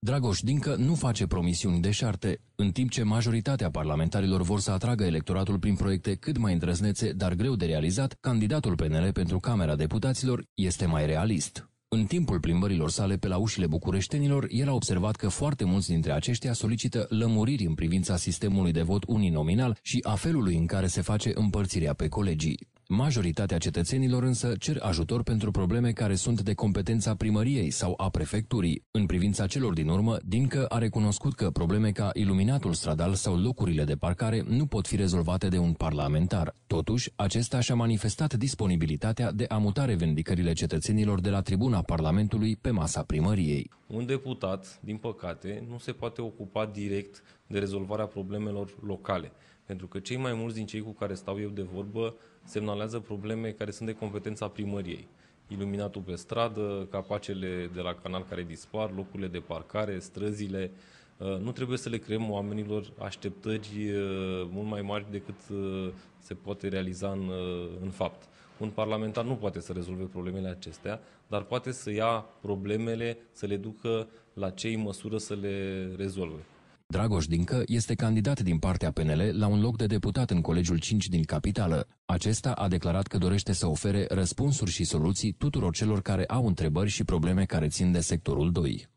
Dragoș Dincă nu face promisiuni deșarte, în timp ce majoritatea parlamentarilor vor să atragă electoratul prin proiecte cât mai îndrăznețe, dar greu de realizat, candidatul PNL pentru Camera Deputaților este mai realist. În timpul plimbărilor sale pe la ușile bucureștenilor, el a observat că foarte mulți dintre aceștia solicită lămuriri în privința sistemului de vot uninominal și a felului în care se face împărțirea pe colegii. Majoritatea cetățenilor însă cer ajutor pentru probleme care sunt de competența primăriei sau a prefecturii. În privința celor din urmă, Dincă a recunoscut că probleme ca iluminatul stradal sau locurile de parcare nu pot fi rezolvate de un parlamentar. Totuși, acesta și-a manifestat disponibilitatea de a muta revendicările cetățenilor de la tribuna Parlamentului pe masa primăriei un deputat, din păcate, nu se poate ocupa direct de rezolvarea problemelor locale. Pentru că cei mai mulți din cei cu care stau eu de vorbă semnalează probleme care sunt de competența primăriei. Iluminatul pe stradă, capacele de la canal care dispar, locurile de parcare, străzile, uh, Uh, nu trebuie să le creăm oamenilor așteptări uh, mult mai mari decât uh, se poate realiza în, în fapt. Un parlamentar nu poate să rezolve problemele acestea, dar poate să ia problemele, să le ducă la cei în măsură să le rezolve. Dragoș Dincă este candidat din partea PNL la un loc de deputat în Colegiul 5 din Capitală. Acesta a declarat că dorește să ofere răspunsuri și soluții tuturor celor care au întrebări și probleme care țin de sectorul 2.